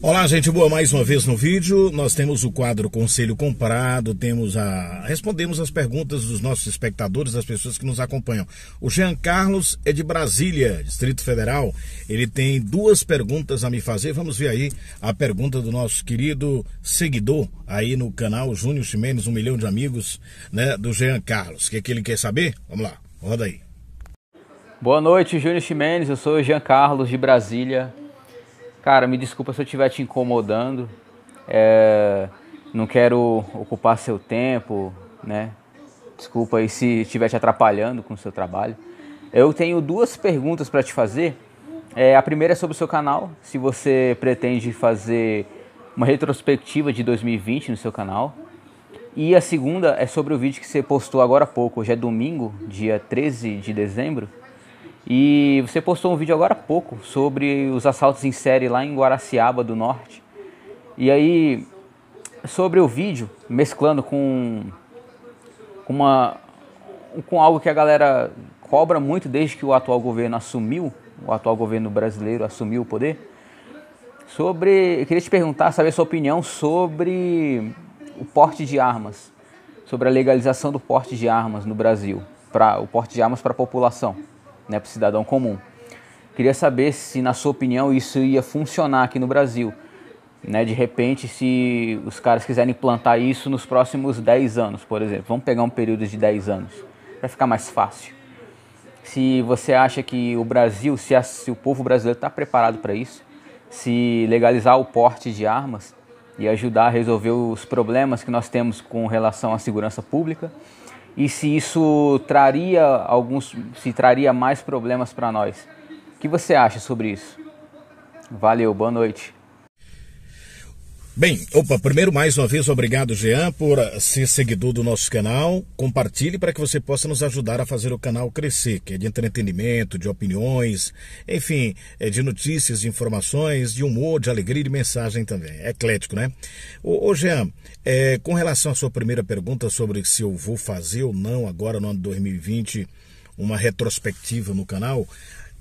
Olá, gente boa, mais uma vez no vídeo. Nós temos o quadro Conselho Comprado, temos a respondemos as perguntas dos nossos espectadores, das pessoas que nos acompanham. O Jean Carlos é de Brasília, Distrito Federal. Ele tem duas perguntas a me fazer. Vamos ver aí a pergunta do nosso querido seguidor aí no canal Júnior Ximenes, um milhão de amigos, né, do Jean Carlos. O que é que ele quer saber? Vamos lá. Roda aí. Boa noite, Júnior Ximenes. Eu sou o Jean Carlos de Brasília. Cara, me desculpa se eu estiver te incomodando. É, não quero ocupar seu tempo, né? Desculpa aí se estiver te atrapalhando com o seu trabalho. Eu tenho duas perguntas para te fazer. É, a primeira é sobre o seu canal, se você pretende fazer uma retrospectiva de 2020 no seu canal. E a segunda é sobre o vídeo que você postou agora há pouco. Hoje é domingo, dia 13 de dezembro. E você postou um vídeo agora há pouco sobre os assaltos em série lá em Guaraciaba do Norte. E aí, sobre o vídeo, mesclando com, com uma, com algo que a galera cobra muito desde que o atual governo assumiu, o atual governo brasileiro assumiu o poder, sobre, eu queria te perguntar, saber a sua opinião sobre o porte de armas, sobre a legalização do porte de armas no Brasil, para o porte de armas para a população né, para o cidadão comum. Queria saber se, na sua opinião, isso ia funcionar aqui no Brasil. Né, de repente, se os caras quiserem implantar isso nos próximos 10 anos, por exemplo, vamos pegar um período de 10 anos, para ficar mais fácil. Se você acha que o Brasil, se, a, se o povo brasileiro está preparado para isso, se legalizar o porte de armas e ajudar a resolver os problemas que nós temos com relação à segurança pública, e se isso traria alguns, se traria mais problemas para nós. O que você acha sobre isso? Valeu, boa noite. Bem, opa, primeiro mais uma vez, obrigado, Jean, por eh, ser seguidor do nosso canal. Compartilhe para que você possa nos ajudar a fazer o canal crescer, que é de entretenimento, de opiniões, enfim, é de notícias, de informações, de humor, de alegria e de mensagem também. É eclético, né? Ô, ô Jean, é, com relação à sua primeira pergunta sobre se eu vou fazer ou não agora no ano de 2020 uma retrospectiva no canal,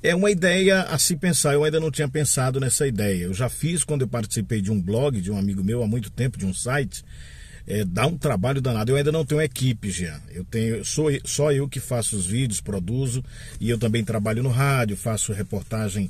é uma ideia a se pensar, eu ainda não tinha pensado nessa ideia. Eu já fiz quando eu participei de um blog de um amigo meu há muito tempo, de um site. É, dá um trabalho danado. Eu ainda não tenho equipe, Jean. Eu tenho, sou só eu que faço os vídeos, produzo e eu também trabalho no rádio, faço reportagem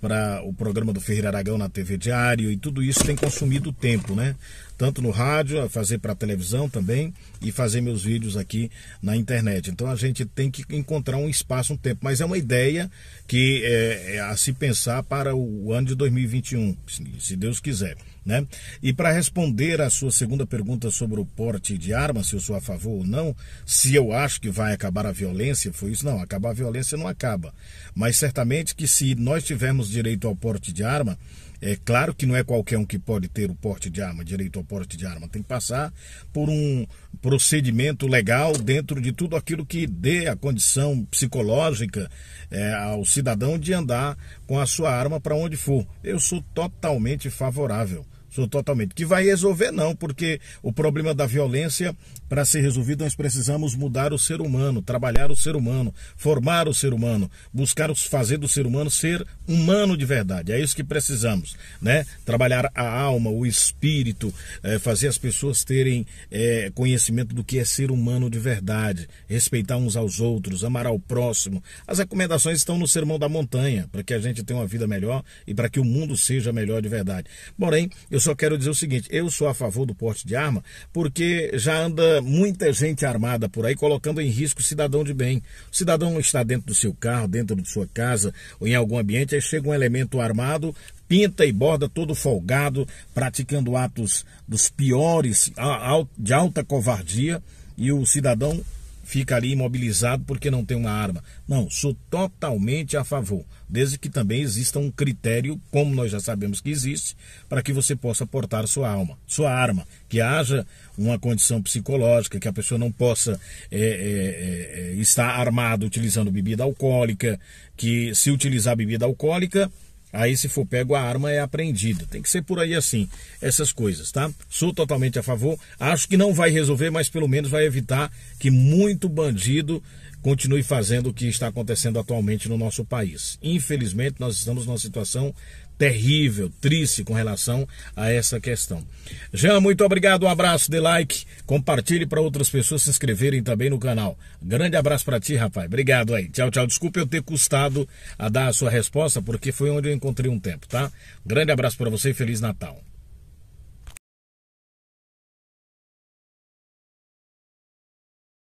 para o programa do Ferreira Aragão na TV Diário e tudo isso tem consumido tempo, né? tanto no rádio, fazer para televisão também e fazer meus vídeos aqui na internet. Então a gente tem que encontrar um espaço, um tempo, mas é uma ideia que é, é a se pensar para o ano de 2021, se Deus quiser. Né? E para responder à sua segunda pergunta sobre o porte de arma, se eu sou a favor ou não, se eu acho que vai acabar a violência, foi isso? Não, acabar a violência não acaba. Mas certamente que se nós tivermos direito ao porte de arma, é claro que não é qualquer um que pode ter o porte de arma, direito ao porte de arma. Tem que passar por um procedimento legal dentro de tudo aquilo que dê a condição psicológica é, ao cidadão de andar com a sua arma para onde for. Eu sou totalmente favorável. Sou totalmente. Que vai resolver, não, porque o problema da violência, para ser resolvido, nós precisamos mudar o ser humano, trabalhar o ser humano, formar o ser humano, buscar fazer do ser humano ser humano de verdade. É isso que precisamos, né? Trabalhar a alma, o espírito, é, fazer as pessoas terem é, conhecimento do que é ser humano de verdade, respeitar uns aos outros, amar ao próximo. As recomendações estão no Sermão da Montanha, para que a gente tenha uma vida melhor e para que o mundo seja melhor de verdade. Porém, eu só quero dizer o seguinte: eu sou a favor do porte de arma porque já anda muita gente armada por aí colocando em risco o cidadão de bem. O cidadão está dentro do seu carro, dentro de sua casa ou em algum ambiente, aí chega um elemento armado, pinta e borda todo folgado, praticando atos dos piores, de alta covardia, e o cidadão fica ali imobilizado porque não tem uma arma. Não, sou totalmente a favor, desde que também exista um critério, como nós já sabemos que existe, para que você possa portar sua alma, sua arma, que haja uma condição psicológica, que a pessoa não possa é, é, é, é estar armada utilizando bebida alcoólica, que se utilizar bebida alcoólica Aí, se for pego, a arma é apreendida. Tem que ser por aí assim, essas coisas, tá? Sou totalmente a favor. Acho que não vai resolver, mas pelo menos vai evitar que muito bandido continue fazendo o que está acontecendo atualmente no nosso país. Infelizmente, nós estamos numa situação terrível, triste com relação a essa questão. Jean, muito obrigado, um abraço, dê like, compartilhe para outras pessoas se inscreverem também no canal. Grande abraço para ti, rapaz. Obrigado aí. Tchau, tchau. Desculpa eu ter custado a dar a sua resposta, porque foi onde eu encontrei um tempo, tá? Grande abraço para você e Feliz Natal.